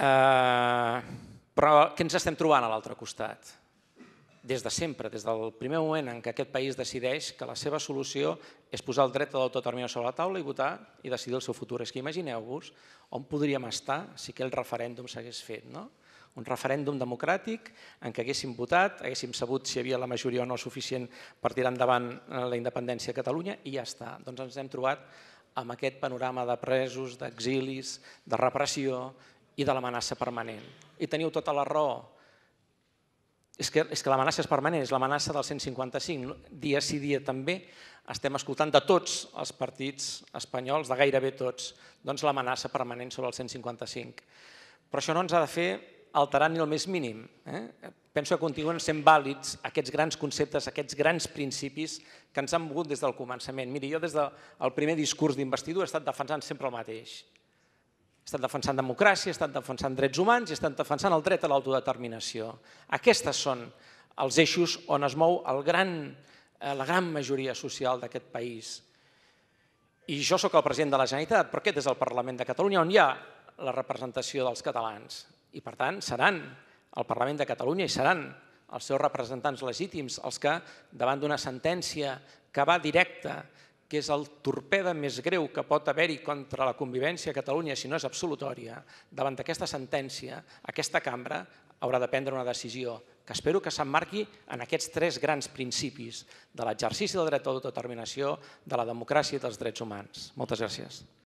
Eh, però què ens estem trobant a l'altre costat? Des de sempre, des del primer moment en què aquest país decideix que la seva solució és posar el dret a l'autodeterminació sobre la taula i votar i decidir el seu futur. És que imagineu-vos on podríem estar si aquell referèndum s'hagués fet, no? un referèndum democràtic en què haguéssim votat, haguéssim sabut si hi havia la majoria o no suficient per tirar endavant eh, la independència de Catalunya i ja està. Doncs ens hem trobat amb aquest panorama de presos, d'exilis, de repressió i de l'amenaça permanent. I teniu tota la raó. És que, és que l'amenaça és permanent, és l'amenaça del 155. Dia sí, dia també estem escoltant de tots els partits espanyols, de gairebé tots, doncs l'amenaça permanent sobre el 155. Però això no ens ha de fer alterar ni el més mínim. Eh? Penso que continuen sent vàlids aquests grans conceptes, aquests grans principis que ens han mogut des del començament. Miri, jo des del primer discurs d'investidura he estat defensant sempre el mateix estan defensant democràcia, estan defensant drets humans i estan defensant el dret a l'autodeterminació. Aquestes són els eixos on es mou el gran, eh, la gran majoria social d'aquest país. I jo sóc el president de la Generalitat, però aquest és el Parlament de Catalunya on hi ha la representació dels catalans. I per tant seran el Parlament de Catalunya i seran els seus representants legítims els que davant d'una sentència que va directa que és el torpede més greu que pot haver-hi contra la convivència a Catalunya, si no és absolutòria, davant d'aquesta sentència, aquesta cambra haurà de prendre una decisió que espero que s'emmarqui en aquests tres grans principis de l'exercici del dret a l'autodeterminació, de la democràcia i dels drets humans. Moltes gràcies.